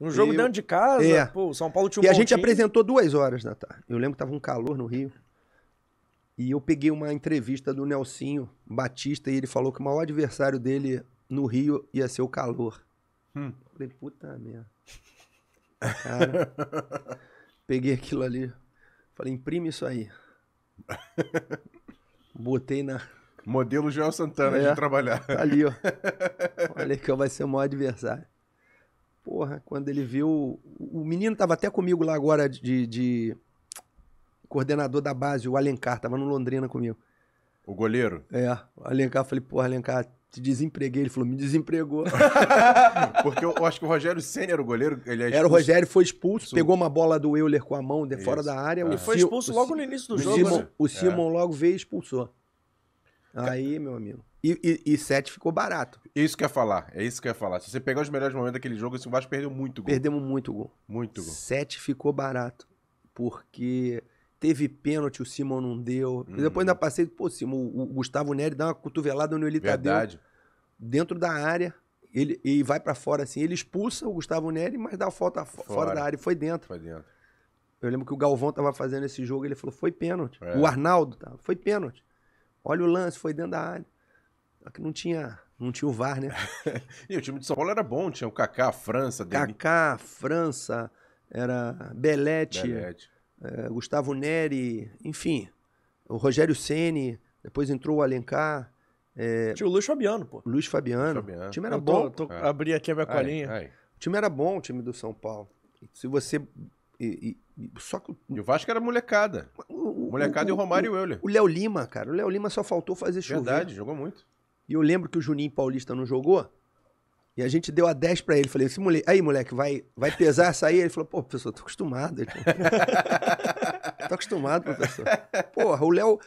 Um jogo eu... dentro de casa, é. pô, São Paulo tinha um E a gente apresentou duas horas na tarde. Eu lembro que tava um calor no Rio. E eu peguei uma entrevista do Nelsinho Batista e ele falou que o maior adversário dele no Rio ia ser o calor. Hum. falei, puta merda. Cara, peguei aquilo ali. Falei, imprime isso aí. Botei na. Modelo Joel Santana é, de trabalhar. Tá ali, ó. Olha que vai ser o maior adversário. Porra, quando ele viu. O menino estava até comigo lá agora de, de, coordenador da base, o Alencar, estava no Londrina comigo. O goleiro? É, o Alencar, falei, porra, Alencar, te desempreguei. Ele falou, me desempregou. Porque eu, eu, acho que o Rogério Senna era o goleiro. Ele é era o Rogério, foi expulso, pegou uma bola do Euler com a mão de fora Isso. da área. É. Ele foi expulso o, logo no início do o jogo. Simon, né? O Simon é. logo veio e expulsou. Aí, meu amigo. E, e, e, sete ficou barato. É isso que eu ia falar, é isso que eu falar. Se você pegar os melhores momentos daquele jogo, assim, o Vasco perdeu muito gol. Perdemos muito gol. Muito gol. Sete ficou barato. Porque teve pênalti, o Simon não deu. Hum. Depois ainda passei, pô, Simon, o, o Gustavo Neri dá uma cotovelada no Elitadeu. Verdade. Dentro da área, ele, e vai para fora assim. Ele expulsa o Gustavo Neri, mas dá a falta fora. fora da área. E foi dentro. Foi dentro. Eu lembro que o Galvão tava fazendo esse jogo, ele falou, foi pênalti. É. O Arnaldo, tava, foi pênalti. Olha o lance, foi dentro da área. Só que não tinha, não tinha o VAR, né? e o time de São Paulo era bom, tinha o Kaká, França, Demi... Kaká, França, era Belete, Belete. É, Gustavo Neri, enfim, o Rogério Ceni, depois entrou o Alencar. É... Tinha o Luiz Fabiano, pô. Luiz Fabiano. Fabiano. O time era bom. Tô, É. Abri aqui a minha colinha. O time era bom, o time do São Paulo. Se você e, e, só que, o Vasco era molecada. O, o molecada o, e o Romário o, e o Euler. O Léo Lima, cara. O Léo Lima só faltou fazer chover. Verdade, jogou muito. E eu lembro que o Juninho Paulista não jogou. E a gente deu a 10 para ele. Falei, esse moleque, aí moleque, vai, vai pesar essa aí? Ele falou, pô, professor, tô acostumado. tô acostumado, professor. Porra, o Léo.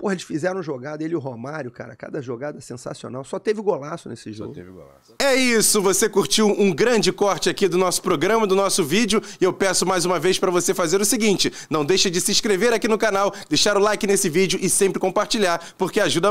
Porra, eles fizeram jogada, ele e o Romário, cara, cada jogada sensacional. Só teve golaço nesse jogo. Só teve golaço. É isso, você curtiu um grande corte aqui do nosso programa, do nosso vídeo, e eu peço mais uma vez para você fazer o seguinte: não deixe de se inscrever aqui no canal, deixar o like nesse vídeo e sempre compartilhar, porque ajuda